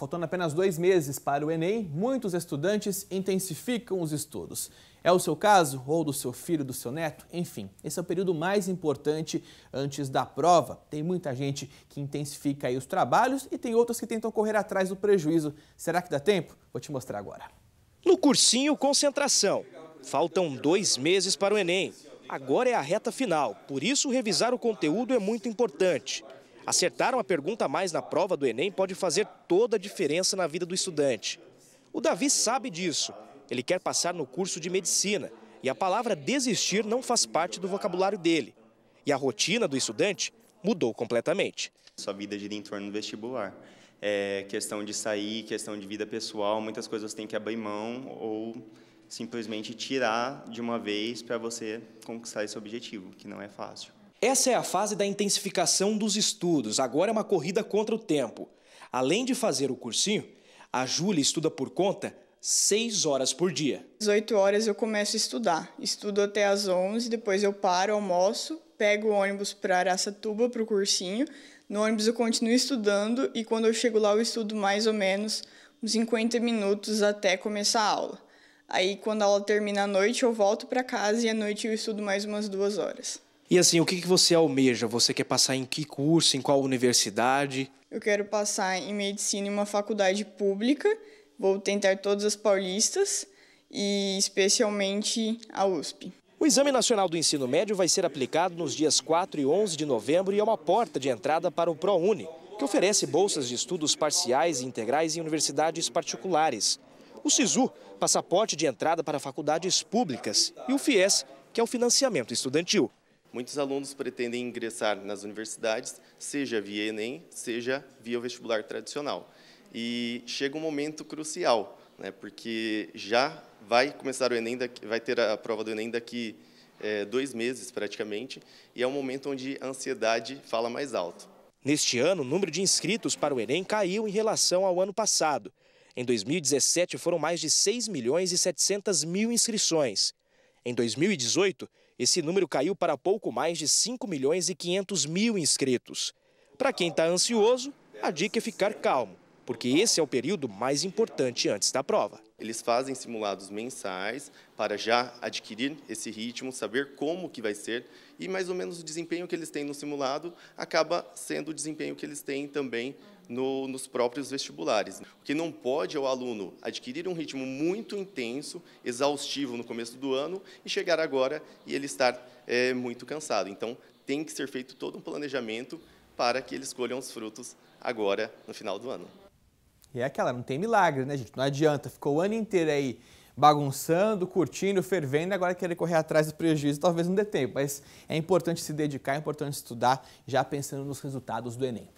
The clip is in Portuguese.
faltando apenas dois meses para o Enem, muitos estudantes intensificam os estudos. É o seu caso, ou do seu filho, do seu neto? Enfim, esse é o período mais importante antes da prova. Tem muita gente que intensifica aí os trabalhos e tem outras que tentam correr atrás do prejuízo. Será que dá tempo? Vou te mostrar agora. No cursinho Concentração, faltam dois meses para o Enem. Agora é a reta final, por isso revisar o conteúdo é muito importante. Acertar uma pergunta a mais na prova do Enem pode fazer toda a diferença na vida do estudante. O Davi sabe disso. Ele quer passar no curso de medicina e a palavra desistir não faz parte do vocabulário dele. E a rotina do estudante mudou completamente. Sua vida gira em torno do vestibular. É questão de sair, questão de vida pessoal, muitas coisas tem que abrir mão ou simplesmente tirar de uma vez para você conquistar esse objetivo, que não é fácil. Essa é a fase da intensificação dos estudos, agora é uma corrida contra o tempo. Além de fazer o cursinho, a Júlia estuda por conta seis horas por dia. Às 8 horas eu começo a estudar. Estudo até às 11, depois eu paro, almoço, pego o ônibus para Aracatuba, para o cursinho. No ônibus eu continuo estudando e quando eu chego lá eu estudo mais ou menos uns 50 minutos até começar a aula. Aí quando a aula termina à noite eu volto para casa e à noite eu estudo mais umas duas horas. E assim, o que, que você almeja? Você quer passar em que curso, em qual universidade? Eu quero passar em medicina em uma faculdade pública. Vou tentar todas as paulistas e especialmente a USP. O Exame Nacional do Ensino Médio vai ser aplicado nos dias 4 e 11 de novembro e é uma porta de entrada para o ProUni, que oferece bolsas de estudos parciais e integrais em universidades particulares. O SISU, passaporte de entrada para faculdades públicas, e o FIES, que é o financiamento estudantil. Muitos alunos pretendem ingressar nas universidades, seja via Enem, seja via vestibular tradicional. E chega um momento crucial, né, porque já vai começar o Enem, daqui, vai ter a prova do Enem daqui é, dois meses praticamente, e é um momento onde a ansiedade fala mais alto. Neste ano, o número de inscritos para o Enem caiu em relação ao ano passado. Em 2017, foram mais de 6 milhões e 700 mil inscrições. Em 2018, esse número caiu para pouco mais de 5 milhões e 500 mil inscritos. Para quem está ansioso, a dica é ficar calmo porque esse é o período mais importante antes da prova. Eles fazem simulados mensais para já adquirir esse ritmo, saber como que vai ser e mais ou menos o desempenho que eles têm no simulado acaba sendo o desempenho que eles têm também no, nos próprios vestibulares. O que não pode é o aluno adquirir um ritmo muito intenso, exaustivo no começo do ano e chegar agora e ele estar é, muito cansado. Então, tem que ser feito todo um planejamento para que eles colham os frutos agora no final do ano. E é aquela, não tem milagre, né, gente? Não adianta. Ficou o ano inteiro aí bagunçando, curtindo, fervendo, agora querer correr atrás do prejuízo, talvez não dê tempo, mas é importante se dedicar, é importante estudar, já pensando nos resultados do Enem.